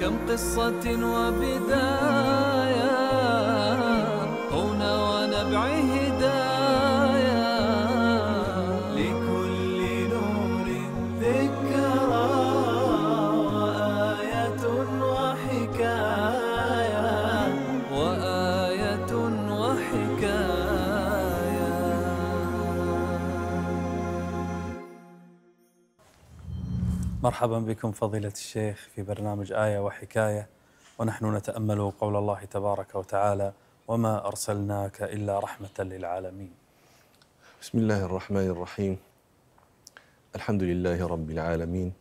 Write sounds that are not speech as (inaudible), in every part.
كم قصة وبداية مرحبا بكم فضيلة الشيخ في برنامج آية وحكاية ونحن نتأمل قول الله تبارك وتعالى وما أرسلناك إلا رحمة للعالمين. بسم الله الرحمن الرحيم. الحمد لله رب العالمين.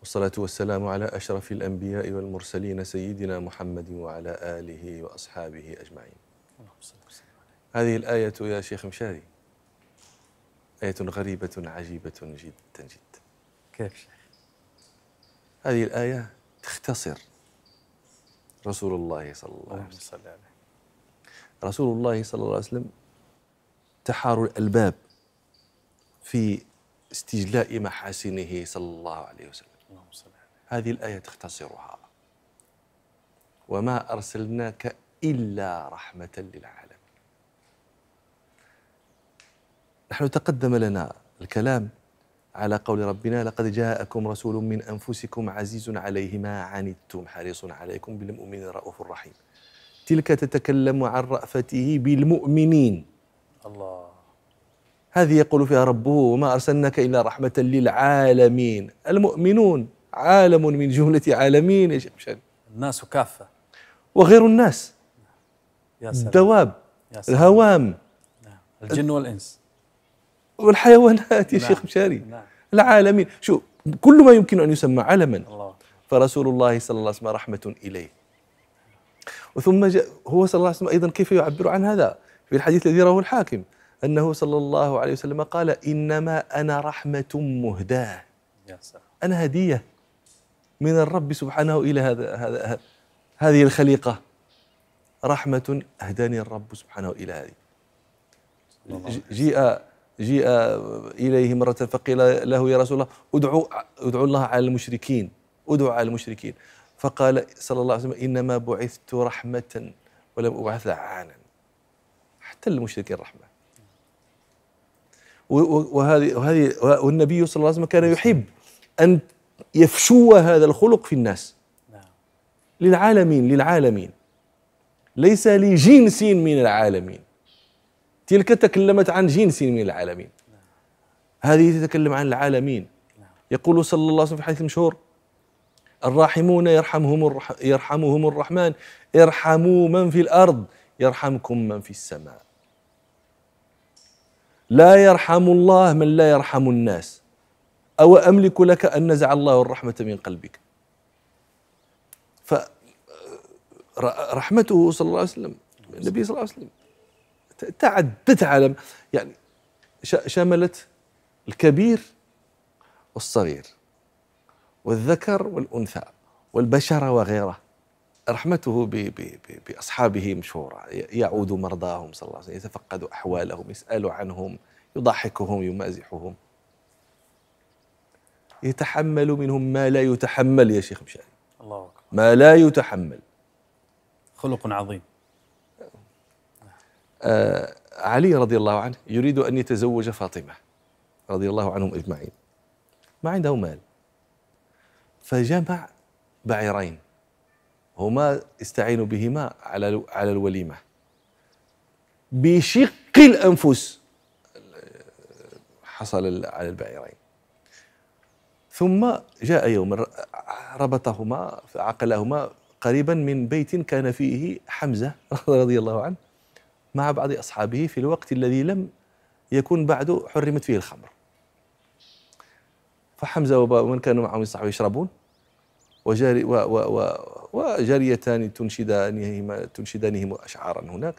والصلاة والسلام على أشرف الأنبياء والمرسلين سيدنا محمد وعلى آله وأصحابه أجمعين. هذه الآية يا شيخ مشاري آية غريبة عجيبة جدا جدا. كيف شيخ؟ هذه الآية تختصر رسول الله صلى الله عليه وسلم رسول الله صلى الله عليه وسلم تحار الألباب في استجلاء محاسنه صلى الله عليه وسلم هذه الآية تختصرها وما أرسلناك إلا رحمة للعالمين نحن تقدم لنا الكلام على قول ربنا لقد جاءكم رسول من أنفسكم عزيز عليه ما عنتم حريص عليكم بالمؤمنين رؤوف رحيم تلك تتكلم عن رأفته بالمؤمنين الله هذه يقول فيها ربه وما أرسلناك إلا رحمة للعالمين المؤمنون عالم من جملة عالمين يا شيخ الناس كافة وغير الناس يا سلام. الدواب يا سلام. الهوام نعم. الجن والإنس والحيوانات يا نعم. شيخ مشاري نعم. العالمين شوف كل ما يمكن أن يسمى علما الله. فرسول الله صلى الله عليه وسلم رحمة إليه وثم جاء هو صلى الله عليه وسلم أيضا كيف يعبر عن هذا في الحديث الذي رواه الحاكم أنه صلى الله عليه وسلم قال إنما أنا رحمة مهداة أنا هدية من الرب سبحانه إلى هذا, هذا هذه الخليقة رحمة أهداني الرب سبحانه إلى هذه جيء جيء اليه مره فقيل له يا رسول الله ادعو ادعو الله على المشركين ادعو على المشركين فقال صلى الله عليه وسلم انما بعثت رحمه ولم ابعث لعانا حتى للمشركين رحمه وهذه وهذه والنبي صلى الله عليه وسلم كان يحب ان يفشو هذا الخلق في الناس نعم. للعالمين للعالمين ليس لجنس من العالمين تلك تكلمت عن جنس من العالمين هذه تتكلم عن العالمين يقول صلى الله عليه وسلم في حديث المشهور الراحمون يرحمهم يرحمهم الرحمن ارحموا من في الارض يرحمكم من في السماء لا يرحم الله من لا يرحم الناس او املك لك ان نزع الله الرحمه من قلبك فرحمته صلى الله عليه وسلم النبي صلى الله عليه وسلم تعددت على يعني شملت الكبير والصغير والذكر والأنثى والبشر وغيره رحمته بأصحابه مشهورة يعود مرضاهم صلى الله عليه وسلم يتفقد أحوالهم يسأل عنهم يضحكهم يمازحهم يتحمل منهم ما لا يتحمل يا شيخ مشاري الله أكبر ما لا يتحمل خلق عظيم آه، علي رضي الله عنه يريد أن يتزوج فاطمة رضي الله عنهم أجمعين ما عنده مال فجمع بعيرين هما يستعين بهما على على الوليمة بشق الأنفس حصل على البعيرين ثم جاء يوم ربطهما عقلهما قريبا من بيت كان فيه حمزة (laughs) رضي الله عنه مع بعض أصحابه في الوقت الذي لم يكون بعد حرمت فيه الخمر فحمزة ومن كانوا معهم من يشربون وجاري و و و وجاريتان تنشدانهما تنشدانهم أشعارا هناك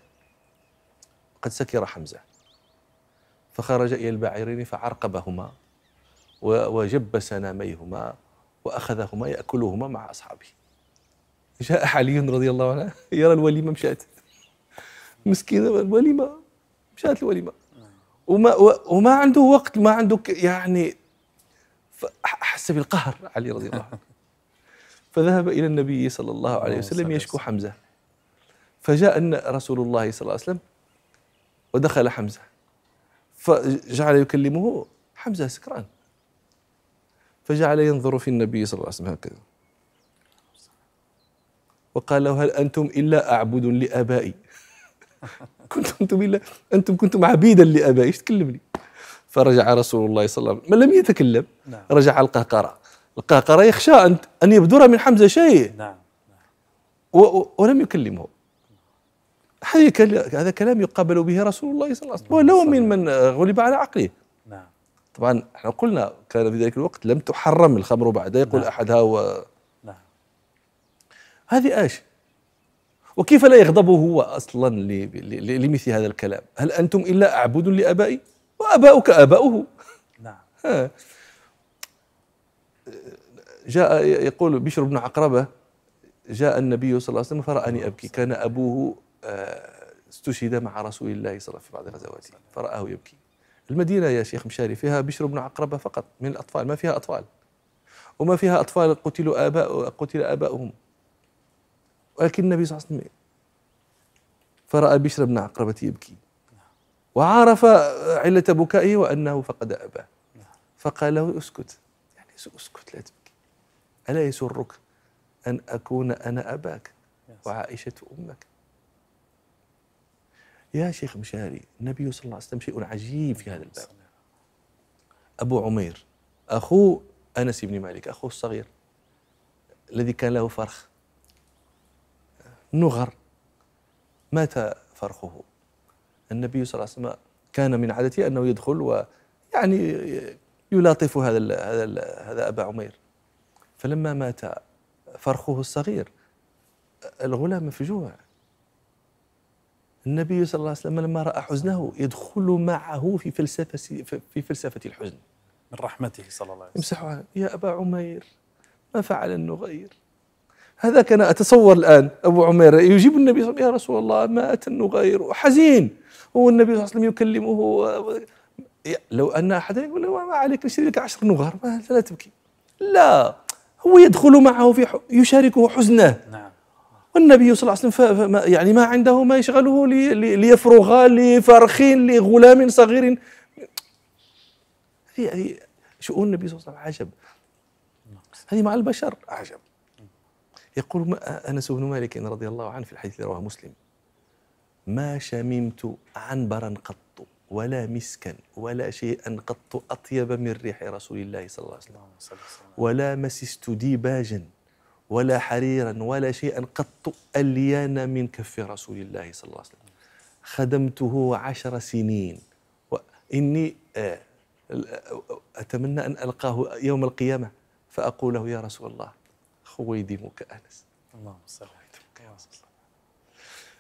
قد سكر حمزة فخرج إلى البعيرين فعرقبهما وجب سناميهما وأخذهما يأكلهما مع أصحابه جاء علي رضي الله عنه يرى الوليمة مشات مسكينه الوليمه مشات الوليمه وما وما عنده وقت ما عنده يعني احس بالقهر علي رضي الله عنه فذهب الى النبي صلى الله عليه وسلم يشكو حمزه فجاء رسول الله صلى الله عليه وسلم ودخل حمزه فجعل يكلمه حمزه سكران فجعل ينظر في النبي صلى الله عليه وسلم هكذا وقال له هل انتم الا اعبد لابائي (laughs) كنتم انتم انتم كنتم عبيدا لابائي ايش تكلمني فرجع رسول الله صلى الله عليه وسلم من لم يتكلم نعم. رجع القهقرة القهقرة يخشى أن أن يبدر من حمزة شيء نعم. نعم. و... ولم يكلمه هذا هذا كلام يقابل به رسول الله صلى الله عليه وسلم ولو من من غلب على عقله نعم. طبعا احنا قلنا كان في ذلك الوقت لم تحرم الخمر بعد يقول نعم. أحدها و... نعم. هذه ايش؟ وكيف لا يغضب هو أصلا لمثل هذا الكلام هل أنتم إلا أعبد لأبائي وأباؤك آباؤه نعم جاء يقول بشر بن عقربة جاء النبي صلى الله عليه وسلم فرآني أبكي كان أبوه آه، استشهد مع رسول الله صلى الله عليه وسلم في بعض غزواته فرآه يبكي المدينة يا شيخ مشاري فيها بشر بن عقربة فقط من الأطفال ما فيها أطفال وما فيها أطفال قتلوا آباء قتل آباؤهم ولكن النبي صلى الله عليه وسلم فرأى بشر بن عقربة يبكي وعرف علة بكائه وأنه فقد أباه فقال له اسكت يعني اسكت لا تبكي ألا يسرك أن أكون أنا أباك وعائشة أمك يا شيخ مشاري النبي صلى الله عليه وسلم شيء عجيب في هذا الباب أبو عمير أخو أنس بن مالك أخوه الصغير الذي كان له فرخ نغر مات فرخه النبي صلى الله عليه وسلم كان من عادته أنه يدخل ويعني يلاطف هذا الـ هذا الـ هذا أبا عمير فلما مات فرخه الصغير الغلام في جوع النبي صلى الله عليه وسلم لما رأى حزنه يدخل معه في فلسفة في فلسفة الحزن من رحمته صلى الله عليه وسلم يمسح يا أبا عمير ما فعل النغير هذا كان أتصور الآن أبو عمير يجيب النبي صلى الله عليه وسلم يا رسول الله مات النغير حزين هو النبي صلى الله عليه وسلم يكلمه لو أن أحدا يقول له ما عليك نشتري لك عشر نغار لا تبكي لا هو يدخل معه في يشاركه حزنه نعم والنبي صلى الله عليه وسلم يعني ما عنده ما يشغله ليفرغ لفرخ لغلام صغير هذه شؤون النبي صلى الله عليه وسلم عجب نعم. هذه مع البشر عجب يقول أنس بن مالك رضي الله عنه في الحديث رواه مسلم ما شممت عنبرا قط ولا مسكا ولا شيئا قط أطيب من ريح رسول الله صلى الله عليه وسلم ولا مسست ديباجا ولا حريرا ولا شيئا قط أليان من كف رسول الله صلى الله عليه وسلم خدمته عشر سنين وإني آه، أتمنى أن ألقاه يوم القيامة فأقول له يا رسول الله هو يديمك أنس اللهم صل على رسول الله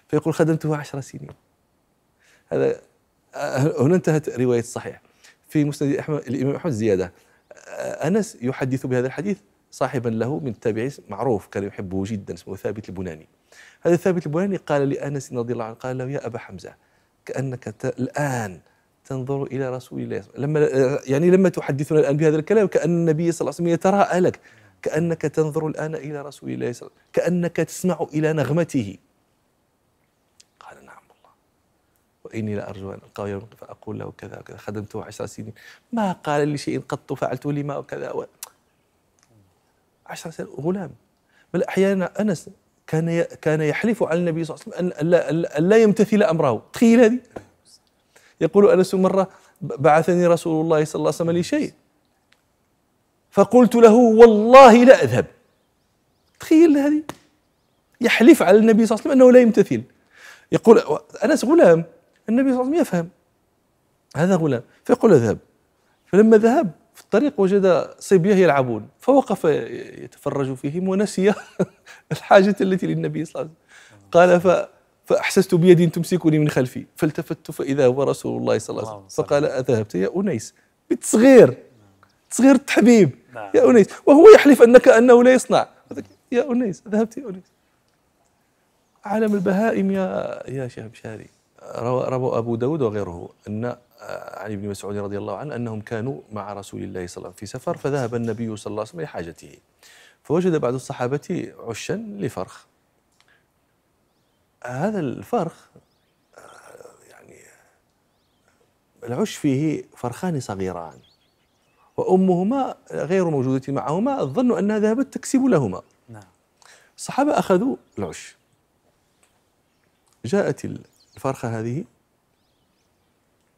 فيقول خدمته عشر سنين هذا أه، هنا انتهت رواية الصحيح في مسند أحمد الإمام أحمد زيادة أه، أنس يحدث بهذا الحديث صاحبا له من التابعين معروف كان يحبه جدا اسمه ثابت البناني هذا ثابت البناني قال لأنس رضي الله عنه قال له يا أبا حمزة كأنك الآن تنظر إلى رسول الله لما يعني لما تحدثنا الآن بهذا الكلام كأن النبي صلى الله عليه وسلم يتراءى لك كأنك تنظر الآن إلى رسول الله صلى الله عليه وسلم كأنك تسمع إلى نغمته قال نعم الله وإني لأرجو أرجو أن ألقاه يوم فأقول له كذا وكذا خدمته عشر سنين ما قال لي شيء قط فعلت لما وكذا و... عشر سنين غلام بل أحيانا أنس كان كان يحلف على النبي صلى الله عليه وسلم أن لا, أن لا يمتثل أمره تخيل هذه يقول أنس مرة بعثني رسول الله صلى الله عليه وسلم لشيء فقلت له والله لا أذهب تخيل هذه يحلف على النبي صلى الله عليه وسلم أنه لا يمتثل يقول أنس غلام النبي صلى الله عليه وسلم يفهم هذا غلام فيقول اذهب فلما ذهب في الطريق وجد صبية يلعبون فوقف يتفرج فيهم ونسي (laughs) الحاجة التي للنبي صلى الله عليه وسلم قال ف فأحسست بيد تمسكني من خلفي فالتفت فإذا هو رسول الله صلى الله عليه وسلم فقال أذهبت يا أنيس صغير صغير التحبيب نعم. يا أنيس وهو يحلف أنك أنه لا يصنع يا أنيس ذهبت يا أنيس عالم البهائم يا يا شيخ بشاري روى, روى أبو داود وغيره أن آه، عن ابن مسعود رضي الله عنه أنهم كانوا مع رسول الله صلى الله عليه وسلم في سفر فذهب النبي صلى الله عليه وسلم لحاجته فوجد بعض الصحابة عشا لفرخ هذا الفرخ آه، يعني العش فيه فرخان صغيران وأمهما غير موجودة معهما ظنوا أنها ذهبت تكسب لهما نعم الصحابة أخذوا العش جاءت الفرخة هذه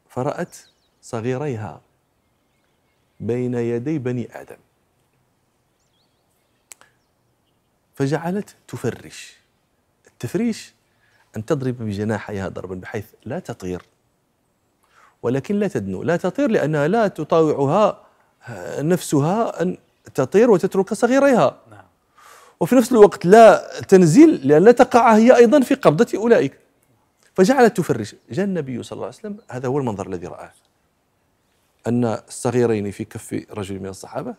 فرأت صغيريها بين يدي بني آدم فجعلت تفرش التفريش أن تضرب بجناحيها ضربا بحيث لا تطير ولكن لا تدنو لا تطير لأنها لا تطاوعها نفسها أن تطير وتترك صغيريها نعم. وفي نفس الوقت لا تنزل لأن لا تقع هي أيضا في قبضة أولئك فجعلت تفرش جاء النبي صلى الله عليه وسلم هذا هو المنظر الذي رآه أن الصغيرين في كف رجل من الصحابة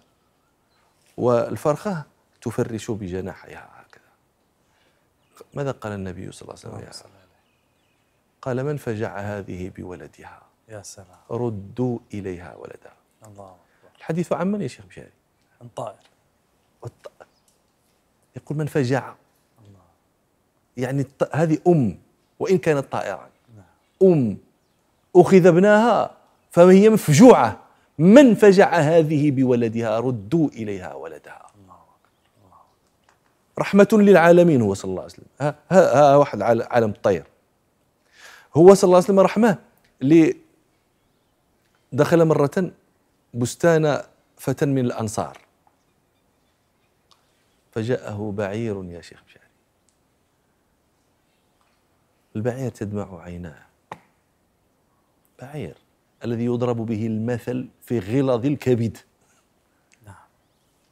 والفرخة تفرش بجناحيها هكذا ماذا قال النبي صلى الله عليه وسلم قال من فجع هذه بولدها يا سلام ردوا إليها ولدها الله الحديث عن من يا شيخ مشاري؟ عن طائر الطائر يقول من فجع الله يعني الط... هذه أم وإن كانت طائرا نعم. أم أخذ ابنها فهي مفجوعة من فجع هذه بولدها ردوا إليها ولدها رحمة للعالمين هو صلى الله عليه وسلم ها, ها, ها واحد عالم الطير هو صلى الله عليه وسلم رحمة دخل مرة بستان فتى من الأنصار فجاءه بعير يا شيخ مشاري البعير تدمع عيناه بعير الذي يضرب به المثل في غلظ الكبد نعم.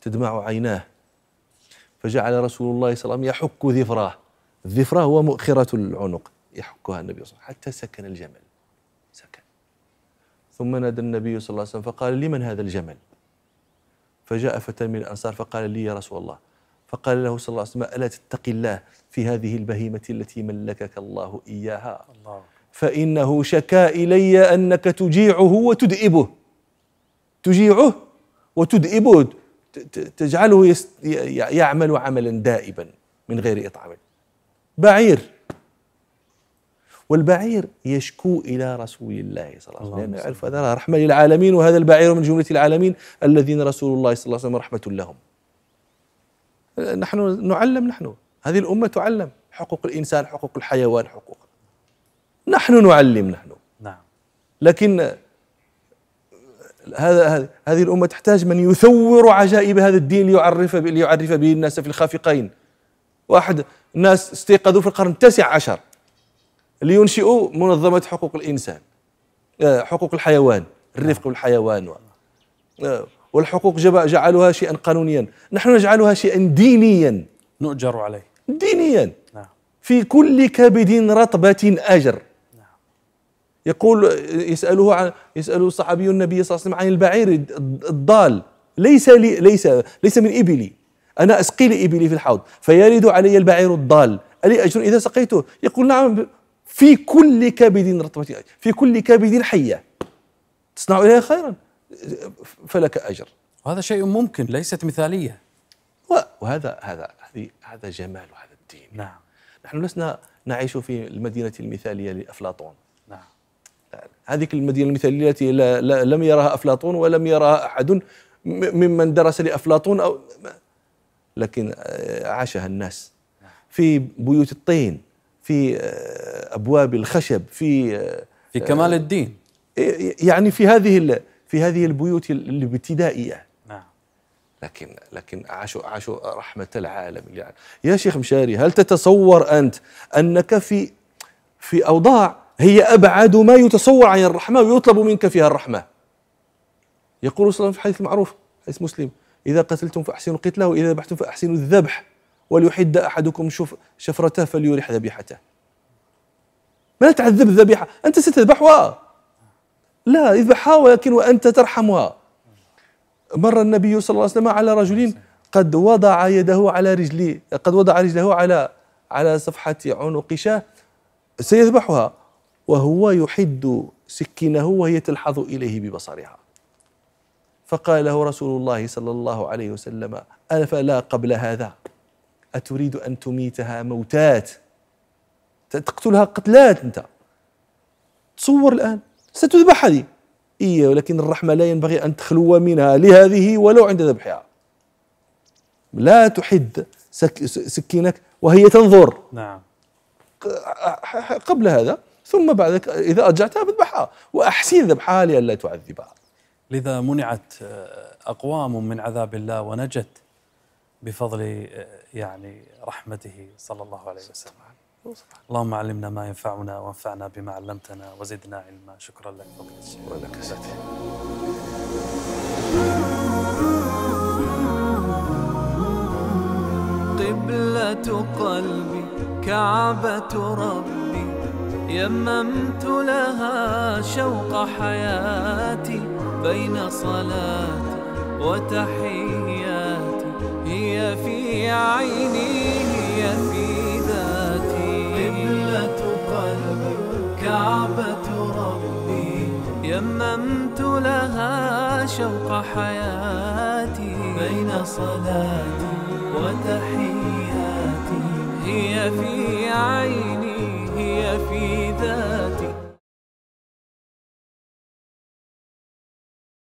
تدمع عيناه فجعل رسول الله صلى الله عليه وسلم يحك ذفراه الذفرة هو مؤخرة العنق يحكها النبي صلى الله عليه وسلم حتى سكن الجمل ثم نادى النبي صلى الله عليه وسلم فقال لمن هذا الجمل فجاء فتى من الأنصار فقال لي يا رسول الله فقال له صلى الله عليه وسلم ألا تتقي الله في هذه البهيمة التي ملكك الله إياها الله. فإنه شكا إلي أنك تجيعه وتدئبه تجيعه وتدئبه تجعله يعمل عملا دائبا من غير إطعام بعير والبعير يشكو إلى رسول الله صلى الله عليه وسلم لأنه يعرف هذا رحمة للعالمين وهذا البعير من جملة العالمين الذين رسول الله صلى الله عليه وسلم رحمة لهم نحن نعلم نحن هذه الأمة تعلم حقوق الإنسان حقوق الحيوان حقوق نحن نعلم نحن نعم لكن هذا هذه الأمة تحتاج من يثور عجائب هذا الدين ليعرف ليعرف به الناس في الخافقين واحد الناس استيقظوا في القرن التاسع عشر لينشئوا منظمه حقوق الانسان آه، حقوق الحيوان الرفق بالحيوان نعم. آه، والحقوق جعلوها شيئا قانونيا نحن نجعلها شيئا دينيا نؤجر عليه دينيا نعم. في كل كبد رطبة أجر نعم. يقول يسأله عن يسأله الصحابي النبي صلى الله عليه وسلم عن البعير الضال ليس لي ليس ليس من إبلي أنا أسقي لإبلي في الحوض فيرد علي البعير الضال ألي أجر إذا سقيته يقول نعم في كل كبد رطبة في كل كبد حية تصنع إليها خيرا فلك أجر وهذا شيء ممكن ليست مثالية وهذا هذا هذه هذا جمال هذا الدين نعم نحن لسنا نعيش في المدينة المثالية لأفلاطون نعم هذه المدينة المثالية التي لا لا لم يراها أفلاطون ولم يراها أحد ممن درس لأفلاطون أو لكن آه، عاشها الناس نعم. في بيوت الطين في آه، ابواب الخشب في آه، في كمال آه، الدين إيه، إيه، يعني في هذه في هذه البيوت الابتدائيه نعم لكن لكن عاشوا عاشوا رحمه العالم يعني يا شيخ مشاري هل تتصور انت انك في في اوضاع هي ابعد ما يتصور عن الرحمه ويطلب منك فيها الرحمه يقول صلى الله عليه وسلم في حديث معروف حديث مسلم اذا قتلتم فاحسنوا القتله واذا ذبحتم فاحسنوا الذبح وليحد احدكم شف شفرته فليرح ذبيحته ما تعذب الذبيحه انت ستذبحها لا اذبحها ولكن وانت ترحمها مر النبي صلى الله عليه وسلم على رجل قد وضع يده على رجلي قد وضع رجله على على صفحه عنق شاه سيذبحها وهو يحد سكينه وهي تلحظ اليه ببصرها فقال له رسول الله صلى الله عليه وسلم أفلا قبل هذا أتريد أن تميتها موتات تقتلها قتلات أنت تصور الآن ستذبح هذه إيه ولكن الرحمة لا ينبغي أن تخلو منها لهذه ولو عند ذبحها لا تحد سك سكينك وهي تنظر نعم قبل هذا ثم بعد إذا أرجعتها فاذبحها وأحسن ذبحها لئلا تعذبها لذا منعت آه، أقوام من عذاب الله ونجت بفضل آه، يعني رحمته صلى الله عليه وسلم اللهم علمنا ما ينفعنا وانفعنا بما علمتنا وزدنا علما شكرا لك فضل الشيخ ولك قبلة قلبي كعبة ربي يممت لها شوق حياتي بين صلاتي وتحياتي هي في عيني هي في ذاتي قبلة قلبي كعبة ربي يممت لها شوق حياتي بين صلاتي وتحياتي هي في عيني هي في ذاتي